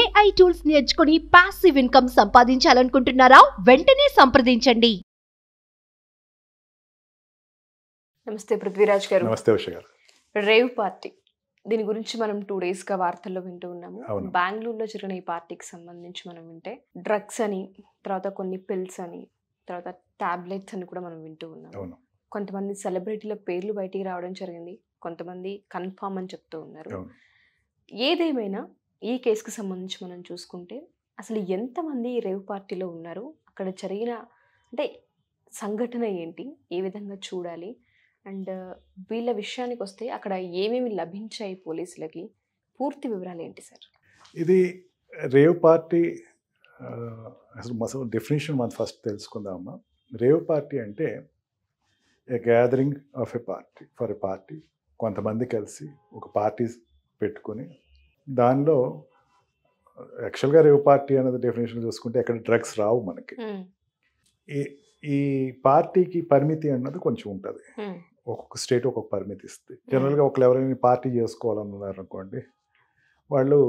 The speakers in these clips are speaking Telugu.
ఏఐ టూల్స్ నేర్చుకుని పాసివ్ ఇన్కమ్ సంపాదించాలనుకుంటున్నారా వెంటనే సంప్రదించండి నమస్తే పృథ్వీరాజ్ గారు నమస్తే ఉష గారు రేవ్ పార్టీ దీని గురించి మనం టూ డేస్గా వార్తల్లో వింటూ ఉన్నాము బెంగళూరులో జరిగిన ఈ పార్టీకి సంబంధించి మనం వింటే డ్రగ్స్ అని తర్వాత కొన్ని పిల్స్ అని తర్వాత టాబ్లెట్స్ అని కూడా మనం వింటూ ఉన్నాం కొంతమంది సెలబ్రిటీల పేర్లు బయటికి రావడం జరిగింది కొంతమంది కన్ఫామ్ అని చెప్తూ ఉన్నారు ఏదేమైనా ఈ కేసుకు సంబంధించి మనం చూసుకుంటే అసలు ఎంతమంది రేవ్ పార్టీలో ఉన్నారు అక్కడ జరిగిన అంటే సంఘటన ఏంటి ఏ విధంగా చూడాలి అండ్ వీళ్ళ విషయానికి వస్తే అక్కడ ఏమేమి లభించాయి పోలీసులకి పూర్తి వివరాలు ఏంటి సార్ ఇది రేవ్ పార్టీ అసలు అసలు డెఫినేషన్ మనం ఫస్ట్ తెలుసుకుందామా రేవ్ పార్టీ అంటే a gathering of a party for a party కొంతమంది కలిసి ఒక పార్టీ పెట్టుకుని దానిలో యాక్చువల్గా రేవ్ పార్టీ అనేది డెఫినేషన్ చూసుకుంటే ఎక్కడ డ్రగ్స్ రావు మనకి hmm. ఈ ఈ పార్టీకి పరిమితి అన్నది కొంచెం ఉంటుంది hmm. ఒక్కొక్క స్టేట్ ఒక్కొక్క పరిమితి ఇస్తుంది జనరల్గా hmm. ఒకళ్ళు ఎవరైనా పార్టీ చేసుకోవాలనుకోండి వాళ్ళు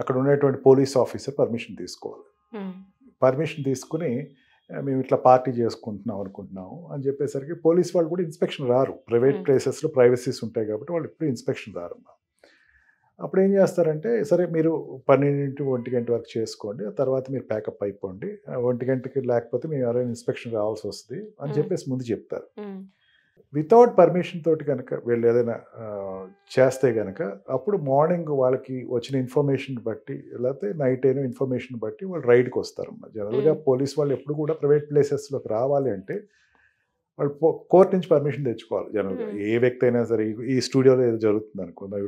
అక్కడ ఉండేటువంటి పోలీస్ ఆఫీసర్ పర్మిషన్ తీసుకోవాలి పర్మిషన్ తీసుకుని మేము ఇట్లా పార్టీ చేసుకుంటున్నాం అనుకుంటున్నాము అని చెప్పేసరికి పోలీస్ వాళ్ళు కూడా ఇన్స్పెక్షన్ రారు ప్రైవేట్ ప్లేసెస్లో ప్రైవసీస్ ఉంటాయి కాబట్టి వాళ్ళు ఇప్పుడు ఇన్స్పెక్షన్ రారు అప్పుడు ఏం చేస్తారంటే సరే మీరు పన్నెండింటి ఒంటి గంట వరకు చేసుకోండి తర్వాత మీరు ప్యాకప్ అయిపోండి ఒంటి గంటకి లేకపోతే మీరు ఎవరైనా ఇన్స్పెక్షన్ రావాల్సి వస్తుంది అని చెప్పేసి ముందు చెప్తారు వితౌట్ పర్మిషన్ తోటి కనుక వీళ్ళు ఏదైనా చేస్తే కనుక అప్పుడు మార్నింగ్ వాళ్ళకి వచ్చిన ఇన్ఫర్మేషన్ బట్టి లేకపోతే నైట్ అయిన ఇన్ఫర్మేషన్ బట్టి వాళ్ళు రైడ్కి వస్తారు జనరల్గా పోలీస్ వాళ్ళు ఎప్పుడు కూడా ప్రైవేట్ ప్లేసెస్లోకి రావాలి అంటే వాడు కోర్ట్ నుంచి పర్మిషన్ తెచ్చుకోవాలి జనరల్గా hmm. ఏ వ్యక్తి అయినా సరే ఈ స్టూడియోలో ఏదో జరుగుతుంది అనుకుందాం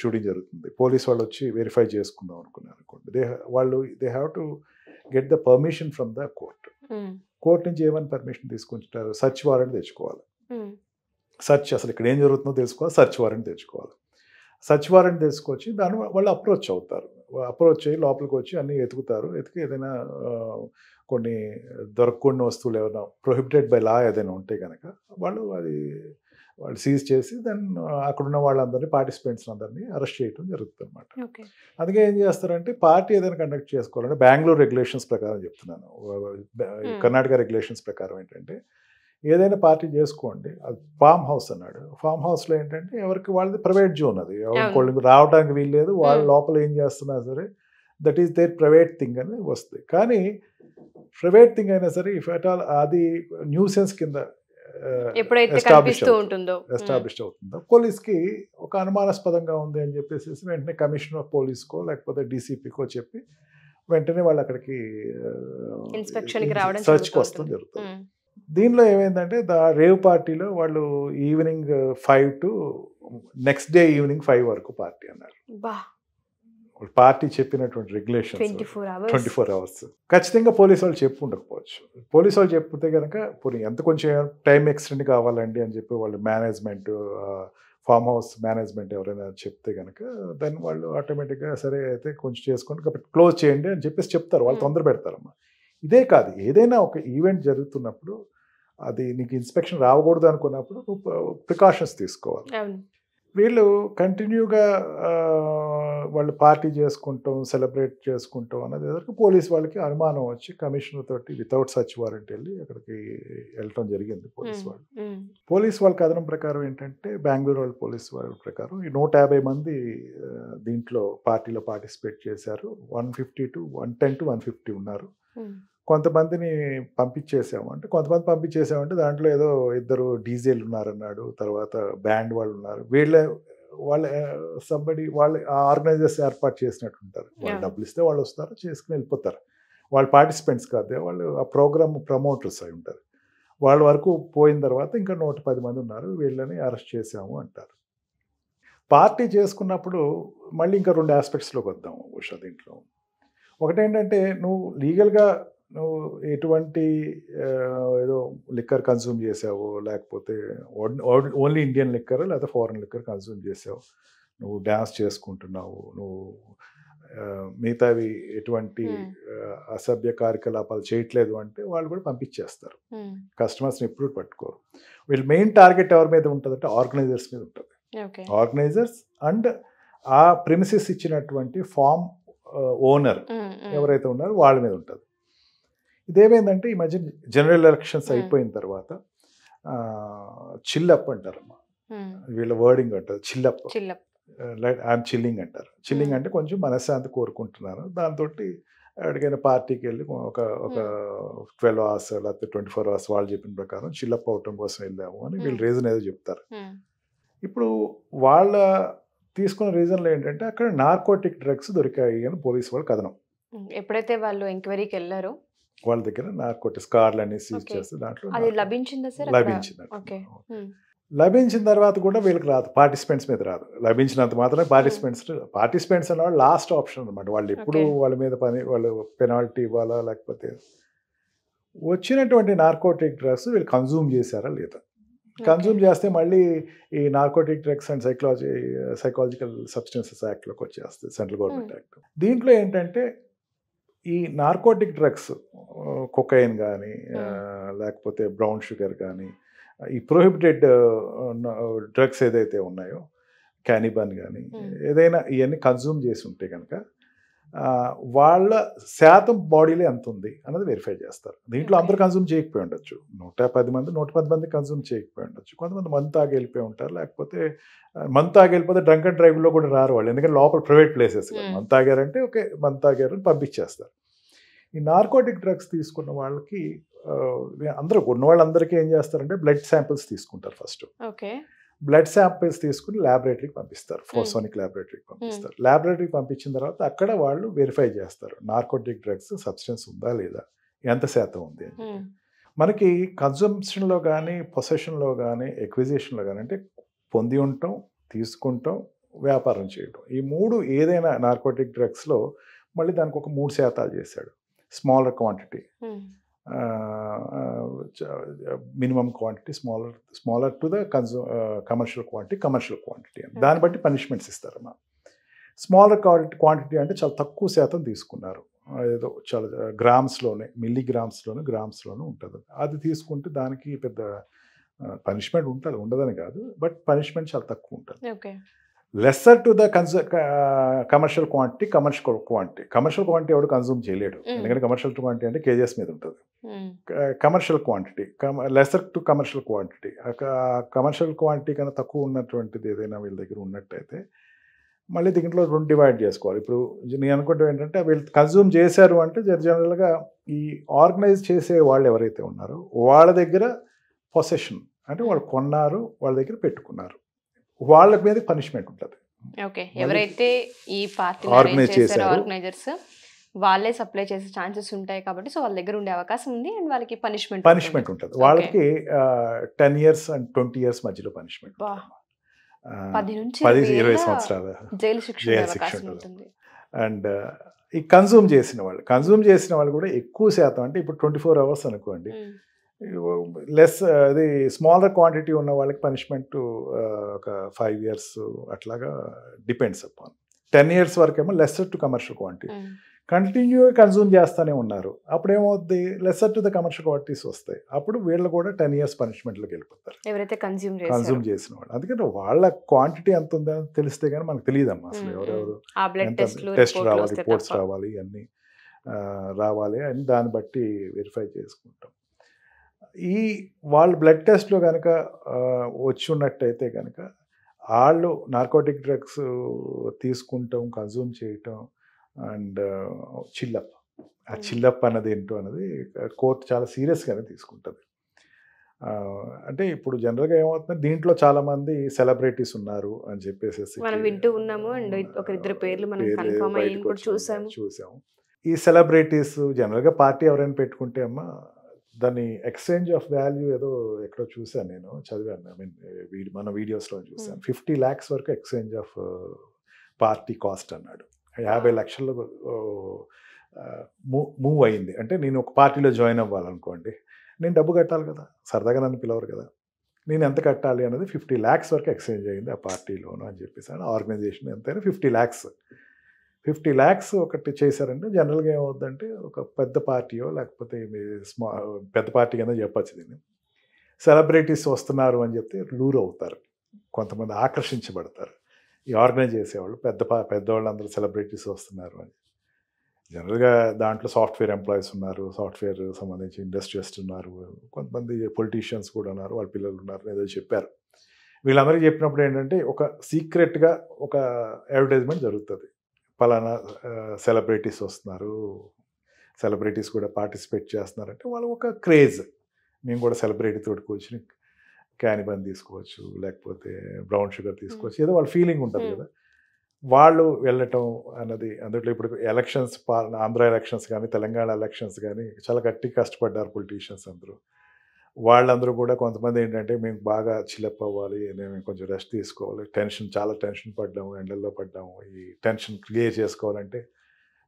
షూటింగ్ జరుగుతుంది పోలీస్ వాళ్ళు వచ్చి వెరిఫై చేసుకుందాం అనుకున్నారు అనుకోండి దే వాళ్ళు they have to get the permission from the court hmm. Court నుంచి ఏమైనా పర్మిషన్ తీసుకుంటారు సర్చ్ వారెంట్ తెచ్చుకోవాలి hmm. సర్చ్ అసలు ఇక్కడ ఏం జరుగుతుందో తెలుసుకోవాలి సర్చ్ వారెంట్ తెచ్చుకోవాలి సర్చ్ వారెంట్ తెచ్చుకొచ్చి దాని వాళ్ళు అప్రోచ్ అవుతారు అప్రోచ్ అయ్యి లోపలికి వచ్చి అన్నీ ఎతుకుతారు ఎతికి ఏదైనా కొన్ని దొరకకుండా వస్తువులు ఏమైనా ప్రొహిబిటెడ్ బై లా ఏదైనా ఉంటే కనుక వాళ్ళు అది వాళ్ళు సీజ్ చేసి దెన్ అక్కడున్న వాళ్ళందరినీ పార్టిసిపెంట్స్ అందరినీ అరెస్ట్ చేయడం జరుగుతుంది అనమాట అందుకే ఏం చేస్తారంటే పార్టీ ఏదైనా కండక్ట్ చేసుకోవాలంటే బెంగళూరు రెగ్యులేషన్స్ ప్రకారం చెప్తున్నాను కర్ణాటక రెగ్యులేషన్స్ ప్రకారం ఏంటంటే ఏదైనా పార్టీ చేసుకోండి అది ఫామ్ హౌస్ అన్నాడు ఫామ్ హౌస్లో ఏంటంటే ఎవరికి వాళ్ళది ప్రైవేట్ జోన్ అది ఎవరికి రావడానికి వీల్లేదు వాళ్ళ లోపల ఏం చేస్తున్నా సరే that is there private thing అని వస్తుంది కానీ ప్రైవేట్ థింగ్ అయినా సరే ఇఫ్ అట్ ఆల్ అది న్యూసెన్స్ కింద uh, ఎస్టాబ్లిష్ ఎస్టాబ్లిష్ అవుతుందో పోలీస్కి ఒక అనుమానాస్పదంగా ఉంది అని చెప్పేసి వెంటనే కమిషనర్ ఆఫ్ పోలీస్కో లేకపోతే డీసీపీకో చెప్పి వెంటనే వాళ్ళు అక్కడికి సర్చ్కి వస్తుంది జరుగుతుంది దీనిలో ఏమైందంటే దా రేవ్ పార్టీలో వాళ్ళు evening five to next day evening five వరకు పార్టీ అన్నారు పార్టీ చెప్పినటువంటి రెగ్యులేషన్ ట్వంటీ ఫోర్ అవర్స్ ఖచ్చితంగా పోలీసు వాళ్ళు చెప్పు ఉండకపోవచ్చు పోలీసు వాళ్ళు చెప్తే కనుక పోనీ ఎంత కొంచెం టైం ఎక్స్టెండ్ కావాలండి అని చెప్పి వాళ్ళు మేనేజ్మెంట్ ఫామ్ హౌస్ మేనేజ్మెంట్ ఎవరైనా చెప్తే కనుక దాన్ని వాళ్ళు ఆటోమేటిక్గా సరే అయితే కొంచెం చేసుకోండి క్లోజ్ చేయండి అని చెప్పేసి చెప్తారు వాళ్ళు తొందర పెడతారమ్మా ఇదే కాదు ఏదైనా ఒక ఈవెంట్ జరుగుతున్నప్పుడు అది నీకు ఇన్స్పెక్షన్ రావకూడదు అనుకున్నప్పుడు నువ్వు ప్రికాషన్స్ తీసుకోవాలి వీళ్ళు కంటిన్యూగా వాళ్ళు పార్టీ చేసుకుంటాం సెలబ్రేట్ చేసుకుంటాం అనేది ఎదురు పోలీస్ వాళ్ళకి అనుమానం వచ్చి కమిషనర్ తోటి వితౌట్ సచ్ వారెంట్ వెళ్ళి అక్కడికి వెళ్ళటం జరిగింది పోలీస్ వాళ్ళు పోలీస్ వాళ్ళ కథనం ప్రకారం ఏంటంటే బెంగళూరు వాళ్ళ పోలీస్ వాళ్ళ ప్రకారం ఈ నూట యాభై మంది దీంట్లో పార్టీలో పార్టిసిపేట్ చేశారు one fifty to one ten to one fifty ఉన్నారు కొంతమందిని పంపించేసాము అంటే కొంతమంది పంపించేసామంటే దాంట్లో ఏదో ఇద్దరు డీజేలు ఉన్నారన్నాడు తర్వాత బ్యాండ్ వాళ్ళు ఉన్నారు వీళ్ళ వాళ్ళ సంబడి వాళ్ళు ఆ ఆర్గనైజర్స్ ఏర్పాటు చేసినట్టు ఉంటారు వాళ్ళు డబ్బులు ఇస్తే వాళ్ళు వస్తారు చేసుకుని వెళ్ళిపోతారు వాళ్ళు పార్టిసిపెంట్స్ కాదు వాళ్ళు ఆ ప్రోగ్రామ్ ప్రమోటర్స్ అయి ఉంటారు వాళ్ళ వరకు పోయిన తర్వాత ఇంకా నూట పది మంది ఉన్నారు వీళ్ళని అరెస్ట్ చేసాము అంటారు పార్టీ చేసుకున్నప్పుడు మళ్ళీ ఇంకా రెండు ఆస్పెక్ట్స్లోకి వద్దాము ఉషా దీంట్లో ఒకటేంటంటే నువ్వు లీగల్గా నువ్వు ఎటువంటి ఏదో లిక్కర్ కన్సూమ్ చేసావు లేకపోతే ఓన్లీ ఇండియన్ లిక్కర్ లేకపోతే ఫారెన్ లిక్కర్ కన్సూమ్ చేసావు నువ్వు డ్యాన్స్ చేసుకుంటున్నావు నువ్వు మిగతావి ఎటువంటి అసభ్య కార్యకలాపాలు చేయట్లేదు అంటే వాళ్ళు కూడా పంపించేస్తారు కస్టమర్స్ని ఎప్పుడు పట్టుకోరు వీళ్ళు మెయిన్ టార్గెట్ ఎవరి మీద ఉంటుంది అంటే ఆర్గనైజర్స్ మీద ఉంటుంది ఆర్గనైజర్స్ అండ్ ఆ ప్రిమిసెస్ ఇచ్చినటువంటి ఫామ్ ఓనర్ ఎవరైతే ఉన్నారో వాళ్ళ మీద ఉంటుంది ఇదేమైందంటే ఈ మధ్య జనరల్ ఎలక్షన్స్ అయిపోయిన తర్వాత చిల్లప్ అంటారు అమ్మా వీళ్ళ వర్డింగ్ అంటారు చిల్లప్ ఐఎమ్ చిల్లింగ్ అంటారు చిల్లింగ్ అంటే కొంచెం మనశ్శాంతి కోరుకుంటున్నారు దాంతో ఎక్కడికైనా పార్టీకి వెళ్ళి ఒక ఒక ట్వెల్వ్ అవర్స్ లేకపోతే ట్వంటీ ఫోర్ అవర్స్ వాళ్ళు చెప్పిన ప్రకారం చిల్లప్ అవటం కోసం వెళ్ళాము అని వీళ్ళు రీజన్ ఏదో చెప్తారు ఇప్పుడు వాళ్ళ తీసుకున్న రీజన్లో ఏంటంటే అక్కడ నార్కోటిక్ డ్రగ్స్ దొరికాయి అని పోలీసు వాళ్ళు కథనం ఎప్పుడైతే వాళ్ళు ఎంక్వైరీకి వెళ్ళారు వాళ్ళ దగ్గర నార్కోటిక్స్ కార్లు అన్ని సీజ్ చేస్తే దాంట్లో లభించింది లభించిన తర్వాత కూడా వీళ్ళకి రాదు పార్టిసిపెంట్స్ మీద రాదు లభించినంత మాత్రమే పార్టిసిపెంట్స్ పార్టిసిపెంట్స్ అనే వాళ్ళు లాస్ట్ ఆప్షన్ అనమాట వాళ్ళు ఎప్పుడు వాళ్ళ మీద పని వాళ్ళు పెనాల్టీ ఇవ్వాలా లేకపోతే వచ్చినటువంటి నార్కోటిక్ డ్రగ్స్ వీళ్ళు కన్జ్యూమ్ చేశారా లేదా కన్జ్యూమ్ చేస్తే మళ్ళీ ఈ narcotic drugs and psychology psychological substances యాక్ట్లోకి వచ్చేస్తుంది సెంట్రల్ గవర్నమెంట్ hmm. యాక్ట్ దీంట్లో ఏంటంటే ఈ నార్కోటిక్ డ్రగ్స్ కొకైన్ కానీ hmm. లేకపోతే బ్రౌన్ షుగర్ కానీ ఈ ప్రొహిబిటెడ్ డ్రగ్స్ ఏదైతే ఉన్నాయో క్యానిబన్ కానీ hmm. ఏదైనా ఇవన్నీ కన్జ్యూమ్ చేసి ఉంటే కనుక వాళ్ళ శాతం బాడీలో ఎంత ఉంది అన్నది వెరిఫై చేస్తారు దీంట్లో అందరూ కన్సూమ్ చేయకపోయి ఉండొచ్చు నూట పది మంది నూట పది మంది కన్సూమ్ చేయకపోయి ఉండొచ్చు కొంతమంది మంత్ తాగి ఉంటారు లేకపోతే మంత్ తాగి వెళ్ళిపోతే డ్రంక్ అండ్ డ్రైవ్లో కూడా రారు వాళ్ళు ఎందుకంటే లోపల ప్రైవేట్ ప్లేసెస్ మంత్ ఆగారంటే ఓకే మంత్ ఆగారు అని పంపించేస్తారు ఈ నార్కోటిక్ డ్రగ్స్ తీసుకున్న వాళ్ళకి అందరూ ఉన్న వాళ్ళందరికీ ఏం చేస్తారంటే బ్లడ్ శాంపిల్స్ తీసుకుంటారు ఫస్ట్ ఓకే బ్లడ్ శాంపిల్స్ తీసుకుని ల్యాబొరేటరీకి పంపిస్తారు ఫోర్సోనిక్ ల్యాబొరేటరీకి పంపిస్తారు ల్యాబొరేటరీకి పంపించిన తర్వాత అక్కడ వాళ్ళు వెరిఫై చేస్తారు నార్కోటిక్ డ్రగ్స్ సబ్స్టెన్స్ ఉందా లేదా ఎంత శాతం ఉంది అని మనకి కన్జంప్షన్లో కానీ పొసెషన్లో కానీ ఎక్విజిషన్లో కానీ అంటే పొంది ఉండటం తీసుకుంటాం వ్యాపారం చేయటం ఈ మూడు ఏదైనా నార్కోటిక్ డ్రగ్స్లో మళ్ళీ దానికి ఒక మూడు శాతాలు చేశాడు smaller quantity minimum quantity smaller smaller to the కన్సూ కమర్షియల్ క్వాంటిటీ కమర్షియల్ క్వాంటిటీ అని దాన్ని బట్టి పనిష్మెంట్స్ మా స్మాలర్ క్వాంటిటీ అంటే చాలా తక్కువ శాతం తీసుకున్నారు ఏదో చాలా గ్రామ్స్లోనే మిల్లీ గ్రామ్స్లోనే గ్రామ్స్లోనే ఉంటుంది అది తీసుకుంటే దానికి పెద్ద పనిష్మెంట్ ఉంటుంది ఉండదని కాదు బట్ పనిష్మెంట్ చాలా తక్కువ ఉంటుంది లెస్సర్ టు ద కన్సూ commercial quantity commercial quantity commercial quantity ఎవరు కన్సూమ్ చేయలేడు hmm. ఎందుకంటే కమర్షియల్ క్వాంటిటీ అంటే కేజీఎస్ మీద ఉంటుంది commercial quantity lesser to commercial quantity commercial quantity కన్నా తక్కువ ఉన్నటువంటిది ఏదైనా వీళ్ళ దగ్గర ఉన్నట్టయితే మళ్ళీ దీంట్లో రెండు డివైడ్ చేసుకోవాలి ఇప్పుడు నేను అనుకుంటే ఏంటంటే వీళ్ళు కన్సూమ్ చేశారు అంటే జనరల్గా ఈ ఆర్గనైజ్ చేసే వాళ్ళు ఎవరైతే ఉన్నారో వాళ్ళ దగ్గర పొసెషన్ అంటే వాళ్ళు కొన్నారు వాళ్ళ దగ్గర పెట్టుకున్నారు వాళ్ళ మీద పనిష్మెంట్ ఉంటుంది ఓకే ఎవరైతే ఈ పార్టీ ఆర్గనైజ్ చేశారు ఆర్గనైజర్స్ వాళ్ళే సప్లై చేసే ఛాన్సెస్ ఉంటాయి కాబట్టి సో వాళ్ళ దగ్గర ఉండే అవకాశం ఉంది అండ్ వాళ్ళకి పనిష్మెంట్ పనిష్మెంట్ ఉంటుంది వాళ్ళకి ten years and twenty years మధ్యలో పనిష్మెంట్ పది నుంచి పది ఇరవై సంవత్సరాలు జైలు శిక్ష శిక్ష అండ్ ఈ కన్జ్యూమ్ చేసిన వాళ్ళు కన్జ్యూమ్ చేసిన వాళ్ళు కూడా ఎక్కువ శాతం అంటే ఇప్పుడు ట్వంటీ ఫోర్ అవర్స్ అనుకోండి hmm. లెస్ అది స్మాలర్ క్వాంటిటీ ఉన్న వాళ్ళకి పనిష్మెంట్ ఒక ఫైవ్ ఇయర్స్ అట్లాగా డిపెండ్స్ అప్పన్ టెన్ ఇయర్స్ వరకేమో lesser to commercial quantity continue consume చేస్తూనే ఉన్నారు అప్పుడు ఏమవుద్ది lesser to the commercial qualities వస్తాయి అప్పుడు వీళ్ళు కూడా టెన్ ఇయర్స్ పనిష్మెంట్లోకి వెళ్ళిపోతారు ఎవరైతే కన్జ్యూమ్ కన్జ్యూమ్ చేసిన వాళ్ళు అందుకని వాళ్ళ క్వాంటిటీ ఎంత ఉందని తెలిస్తే కానీ మనకు తెలియదమ్మా అసలు ఎవరెవరు టెస్ట్ రావాలి రిపోర్ట్స్ రావాలి ఇవన్నీ రావాలి అని దాన్ని బట్టి వెరిఫై చేసుకుంటాం ఈ వాళ్ళ బ్లడ్ టెస్ట్లో కనుక వచ్చి ఉన్నట్టయితే కనుక వాళ్ళు నార్కోటిక్ డ్రగ్స్ తీసుకుంటాం కన్జ్యూమ్ చేయటం అండ్ చిల్లప్ ఆ hmm. చిల్లప్ అన్నది ఏంటో అన్నది కోర్టు చాలా సీరియస్గానే తీసుకుంటుంది అంటే ఇప్పుడు జనరల్గా ఏమవుతుంది దీంట్లో చాలా మంది సెలబ్రిటీస్ ఉన్నారు అని చెప్పేసి మనం వింటూ ఉన్నాము అండ్ ఒకరిద్దరు పేర్లు మనం అయ్యి చూసాము చూసాము ఈ సెలబ్రిటీస్ జనరల్గా పార్టీ ఎవరైనా పెట్టుకుంటే అమ్మా దాన్ని ఎక్స్చేంజ్ ఆఫ్ వాల్యూ ఏదో ఎక్కడో చూశాను నేను చదివాను ఐ మీన్ మన వీడియోస్లో చూశాను ఫిఫ్టీ ల్యాక్స్ వరకు ఎక్స్చేంజ్ ఆఫ్ పార్టీ కాస్ట్ అన్నాడు యాభై లక్షలు మూవ్ అయింది అంటే నేను ఒక పార్టీలో జాయిన్ అవ్వాలనుకోండి నేను డబ్బు కట్టాలి కదా సరదాగా నన్ను పిలవరు కదా నేను ఎంత కట్టాలి అనేది ఫిఫ్టీ ల్యాక్స్ వరకు ఎక్స్చేంజ్ అయింది ఆ పార్టీలోను అని చెప్పేసి ఆర్గనైజేషన్ ఎంతైనా ఫిఫ్టీ ల్యాక్స్ ఫిఫ్టీ ల్యాక్స్ ఒకటి చేశారంటే జనరల్గా ఏమవుద్దంటే ఒక పెద్ద పార్టీయో లేకపోతే స్మా పెద్ద పార్టీ కింద చెప్పచ్చు దీన్ని సెలబ్రిటీస్ వస్తున్నారు అని చెప్తే లూర్ అవుతారు కొంతమంది ఆకర్షించబడతారు ఈ ఆర్గనైజ్ చేసేవాళ్ళు పెద్ద పా పెద్దవాళ్ళు అందరూ సెలబ్రిటీస్ వస్తున్నారు అని జనరల్గా దాంట్లో సాఫ్ట్వేర్ ఎంప్లాయీస్ ఉన్నారు సాఫ్ట్వేర్ సంబంధించి ఇండస్ట్రీస్ ఉన్నారు కొంతమంది పొలిటీషియన్స్ కూడా ఉన్నారు వాళ్ళ పిల్లలు ఉన్నారు ఏదో చెప్పారు వీళ్ళందరికీ చెప్పినప్పుడు ఏంటంటే ఒక సీక్రెట్గా ఒక అడ్వర్టైజ్మెంట్ జరుగుతుంది పలానా సెలబ్రిటీస్ వస్తున్నారు సెలబ్రిటీస్ కూడా పార్టిసిపేట్ చేస్తున్నారంటే వాళ్ళు ఒక క్రేజ్ మేము కూడా సెలబ్రిటీ తోటి కూర్చుని క్యానిబన్ తీసుకోవచ్చు లేకపోతే బ్రౌన్ షుగర్ తీసుకోవచ్చు ఏదో వాళ్ళ ఫీలింగ్ ఉంటుంది కదా వాళ్ళు వెళ్ళటం అన్నది అందులో ఇప్పుడు ఎలక్షన్స్ ఆంధ్ర ఎలక్షన్స్ కానీ తెలంగాణ ఎలక్షన్స్ కానీ చాలా గట్టి కష్టపడ్డారు పొలిటీషియన్స్ అందరూ వాళ్ళందరూ కూడా కొంతమంది ఏంటంటే మేము బాగా చిల్లప్ అవ్వాలి మేము కొంచెం రెస్ట్ తీసుకోవాలి టెన్షన్ చాలా టెన్షన్ పడ్డాము ఎండల్లో పడ్డాము ఈ టెన్షన్ క్లియర్ చేసుకోవాలంటే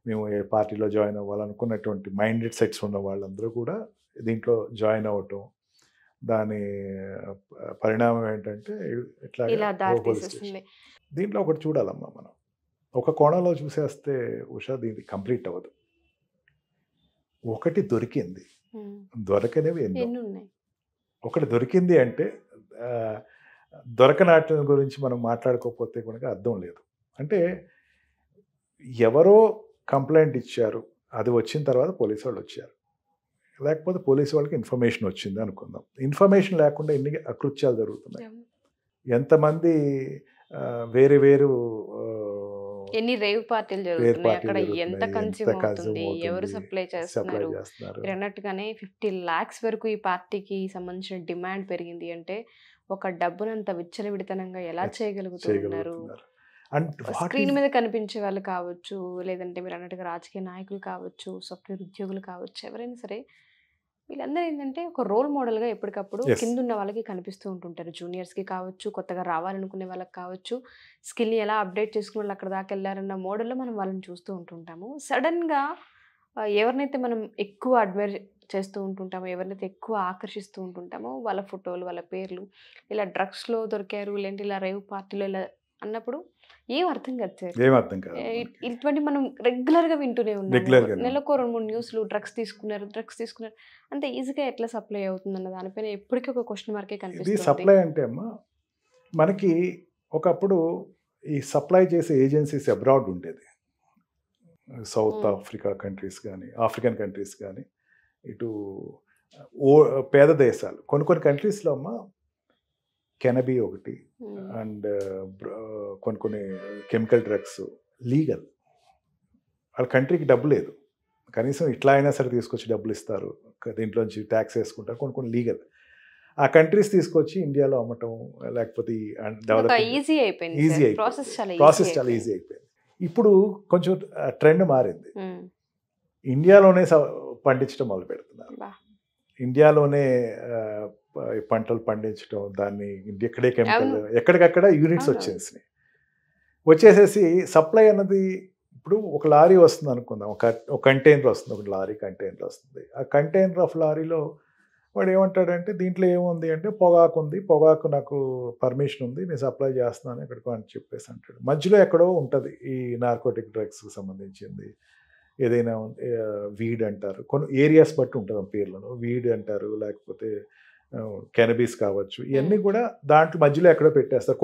మేము ఏ పార్టీలో జాయిన్ అవ్వాలనుకున్నటువంటి మైండెడ్ సెట్స్ ఉన్న వాళ్ళందరూ కూడా దీంట్లో జాయిన్ అవ్వటం దాని పరిణామం ఏంటంటే ఇట్లా దీంట్లో ఒకటి చూడాలమ్మా మనం ఒక కోణంలో చూసేస్తే ఉషా దీనికి కంప్లీట్ అవ్వదు ఒకటి దొరికింది దొరకనేవి ఎన్నో ఒకటి దొరికింది అంటే దొరకనాటం గురించి మనం మాట్లాడుకోకపోతే కనుక అర్థం లేదు అంటే ఎవరో కంప్లైంట్ ఇచ్చారు అది వచ్చిన తర్వాత పోలీసు వాళ్ళు వచ్చారు లేకపోతే పోలీసు వాళ్ళకి ఇన్ఫర్మేషన్ వచ్చింది అనుకుందాం ఇన్ఫర్మేషన్ లేకుండా ఎన్ని అకృత్యాలు జరుగుతున్నాయి ఎంతమంది వేరు వేరు ఎన్ని రేవ్ పార్టీలు జరుగుతున్నాయి అక్కడ ఎంత కన్స్యూమ్ అవుతుంది ఎవరు సప్లై చేస్తున్నారు మీరు అన్నట్టుగానే ఫిఫ్టీ లాక్స్ వరకు ఈ పార్టీకి సంబంధించిన డిమాండ్ పెరిగింది అంటే ఒక డబ్బునంత విచ్చలవిడితనంగా ఎలా చేయగలుగుతున్నారు స్క్రీన్ మీద కనిపించే వాళ్ళు కావచ్చు లేదంటే మీరు అన్నట్టుగా రాజకీయ నాయకులు కావచ్చు సాఫ్ట్వేర్ ఉద్యోగులు కావచ్చు ఎవరైనా సరే వీళ్ళందరూ ఏంటంటే ఒక రోల్ మోడల్గా ఎప్పటికప్పుడు కింద ఉన్న వాళ్ళకి కనిపిస్తూ ఉంటుంటారు జూనియర్స్కి కావచ్చు కొత్తగా రావాలనుకునే వాళ్ళకి కావచ్చు స్కిల్ని ఎలా అప్డేట్ చేసుకుని వాళ్ళు అక్కడ దాకా వెళ్ళారన్న మోడల్లో మనం వాళ్ళని చూస్తూ ఉంటుంటాము సడన్గా ఎవరినైతే మనం ఎక్కువ అడ్వైర్ చేస్తూ ఉంటుంటామో ఎవరినైతే ఎక్కువ ఆకర్షిస్తూ ఉంటుంటామో వాళ్ళ ఫోటోలు వాళ్ళ పేర్లు ఇలా డ్రగ్స్లో దొరికారు లేదంటే ఇలా రేవ్ పార్టీలో ఇలా అన్నప్పుడు ఏం అర్థం కాదు ఏం అర్థం కాదు ఇటువంటి మనం రెగ్యులర్ గా వింటూనే ఉన్నాం నెలకు రెండు మూడు న్యూస్లు డ్రగ్స్ తీసుకున్నారు డ్రగ్స్ తీసుకున్నారు అంత ఈజీగా ఎట్లా సప్లై అవుతుంది అన్న దానిపైన ఎప్పటికీ ఒక క్వశ్చన్ మార్కే కనిపిస్తుంది సప్లై అంటే అమ్మా మనకి ఒకప్పుడు ఈ సప్లై చేసే ఏజెన్సీస్ అబ్రాడ్ ఉండేది సౌత్ ఆఫ్రికా కంట్రీస్ కానీ ఆఫ్రికన్ కంట్రీస్ కానీ ఇటు ఓ పేద దేశాలు కొన్ని కొన్ని కంట్రీస్లో అమ్మ కెనబీ ఒకటి అండ్ కొన్ని కొన్ని కెమికల్ డ్రగ్స్ లీగల్ వాళ్ళ కంట్రీకి డబ్బు లేదు కనీసం ఇట్లా అయినా సరే తీసుకొచ్చి డబ్బులు ఇస్తారు దీంట్లోంచి ట్యాక్స్ వేసుకుంటారు కొన్ని కొన్ని లీగల్ ఆ కంట్రీస్ తీసుకొచ్చి ఇండియాలో అమ్మటం లేకపోతే ఈజీ అయిపోయింది ఈజీ అయిపోయింది ప్రాసెస్ చాలా ఈజీ అయిపోయింది ఇప్పుడు కొంచెం ట్రెండ్ మారింది ఇండియాలోనే పండించడం మొదలు పెడుతున్నారు ఇండియాలోనే పంటలు పండించడం దాన్ని ఎక్కడే కెమికల్ ఎక్కడికక్కడ యూనిట్స్ వచ్చేసినాయి వచ్చేసేసి సప్లై అన్నది ఇప్పుడు ఒక లారీ వస్తుంది అనుకుందాం ఒక ఒక కంటైనర్ వస్తుంది ఒక లారీ కంటైనర్ వస్తుంది ఆ కంటైనర్ ఆఫ్ లారీలో వాడు ఏమంటాడంటే దీంట్లో ఏముంది అంటే పొగాకు ఉంది పొగాకు నాకు పర్మిషన్ ఉంది నేను సప్లై చేస్తున్నాను ఎక్కడికో అని చెప్పేసి అంటాడు మధ్యలో ఎక్కడో ఉంటుంది ఈ నార్కోటిక్ డ్రగ్స్కి సంబంధించింది ఏదైనా వీడ్ అంటారు కొన్ని ఏరియాస్ బట్టి ఉంటుంది పేర్లను వీడ్ అంటారు లేకపోతే కెనబీస్ కావచ్చు ఇవన్నీ కూడా దాంట్లో మధ్యలో ఎక్కడో పెట్టేస్తారు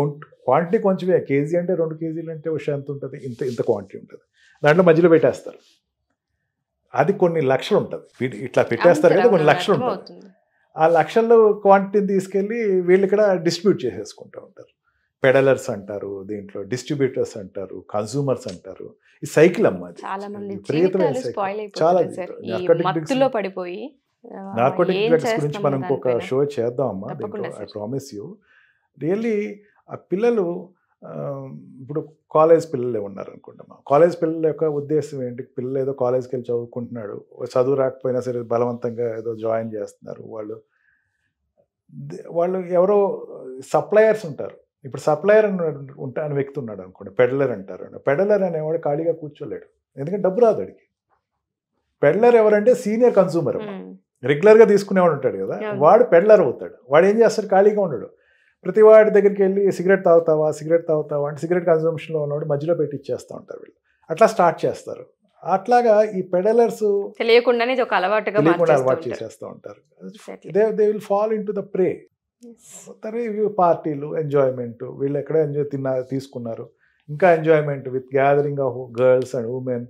క్వాంటిటీ కొంచెం కేజీ అంటే రెండు కేజీలు అంటే విషయం ఎంత ఉంటుంది ఇంత ఇంత క్వాంటిటీ ఉంటుంది దాంట్లో మధ్యలో పెట్టేస్తారు అది కొన్ని లక్షలు ఉంటుంది ఇట్లా పెట్టేస్తారు కదా కొన్ని లక్షలు ఉంటుంది ఆ లక్షల్లో క్వాంటిటీని తీసుకెళ్ళి వీళ్ళు ఇక్కడ డిస్ట్రిబ్యూట్ చేసేసుకుంటూ ఉంటారు పెడలర్స్ అంటారు దీంట్లో డిస్ట్రిబ్యూటర్స్ అంటారు కన్సూమర్స్ అంటారు ఈ సైకిల్ అమ్మ చాలా మంది చాలా పడిపోయి నార్కోటిక్ డ్రగ్స్ గురించి మనం ఇంకొక షో చేద్దాం అమ్మా ఐ ప్రామిస్ యూ రియల్లీ ఆ పిల్లలు ఇప్పుడు కాలేజ్ పిల్లలే ఉన్నారు అనుకుంటామా కాలేజ్ పిల్లల యొక్క ఉద్దేశం ఏంటి పిల్లలు ఏదో కాలేజ్కి వెళ్ళి చదువుకుంటున్నాడు చదువు రాకపోయినా సరే బలవంతంగా ఏదో జాయిన్ చేస్తున్నారు వాళ్ళు వాళ్ళు ఎవరో సప్లయర్స్ ఉంటారు ఇప్పుడు సప్లయర్ ఉంటా అని వ్యక్తి ఉన్నాడు అనుకోండి పెడలర్ అంటారు పెడలర్ అనేవాడు ఖాళీగా కూర్చోలేడు ఎందుకంటే డబ్బు రాదు అడిగి పెడలర్ ఎవరంటే సీనియర్ కన్సూమర్ రెగ్యులర్గా తీసుకునేవాడు ఉంటాడు కదా వాడు పెడ్లర్ అవుతాడు వాడు ఏం చేస్తాడు ఖాళీగా ఉండడు ప్రతి వాడి దగ్గరికి వెళ్ళి సిగరెట్ తాగుతావా సిగరెట్ తాగుతావా అంటే సిగరెట్ కన్సంప్షన్లో ఉన్నవాడు మధ్యలో పెట్టి ఇచ్చేస్తూ ఉంటారు వీళ్ళు అట్లా స్టార్ట్ చేస్తారు అట్లాగా ఈ పెడలర్స్ తెలియకుండానే ఒక అలవాటుగా అలవాటు చేసేస్తూ ఉంటారు they they will fall into the prey తర్వాత పార్టీలు ఎంజాయ్మెంట్ వీళ్ళు ఎక్కడ ఎంజాయ్ తిన్న తీసుకున్నారు ఇంకా enjoyment with gathering of girls and women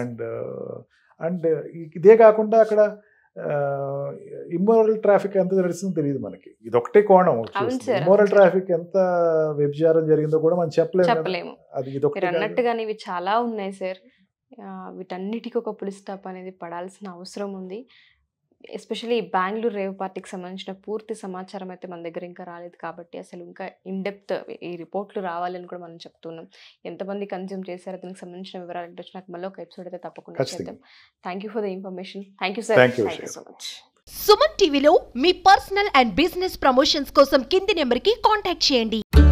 and and ఇదే కాకుండా అక్కడ ఇమ్మోరల్ ట్రాఫిక్ ఎంత నడిచిందో తెలియదు మనకి ఇది ఒకటే కోణం ఇమ్మోరల్ ట్రాఫిక్ ఎంత వ్యభిచారం జరిగిందో కూడా మనం చెప్పలేము అది ఇది అన్నట్టుగానే ఇవి చాలా ఉన్నాయి సార్ వీటన్నిటికీ ఒక పులిస్టాప్ స్టాప్ అనేది పడాల్సిన అవసరం ఉంది ఎస్పెషలీ బెంగళూరు రేవ్ పార్టీకి సంబంధించిన పూర్తి సమాచారం అయితే మన దగ్గర ఇంకా రాలేదు కాబట్టి అసలు ఇంకా ఇన్డెప్త్ ఈ రిపోర్ట్లు రావాలని కూడా మనం చెప్తున్నాం ఎంతమంది కన్జ్యూమ్ చేశారో దీనికి సంబంధించిన వివరాలు వచ్చి నాకు మళ్ళీ ఒక ఎపిసోడ్ అయితే తప్పకుండా చేద్దాం thank you for the information thank you sir thank you so much Suman టీవీలో మీ పర్సనల్ అండ్ బిజినెస్ ప్రమోషన్స్ కోసం కింది నెంబర్కి కాంటాక్ట్ చేయండి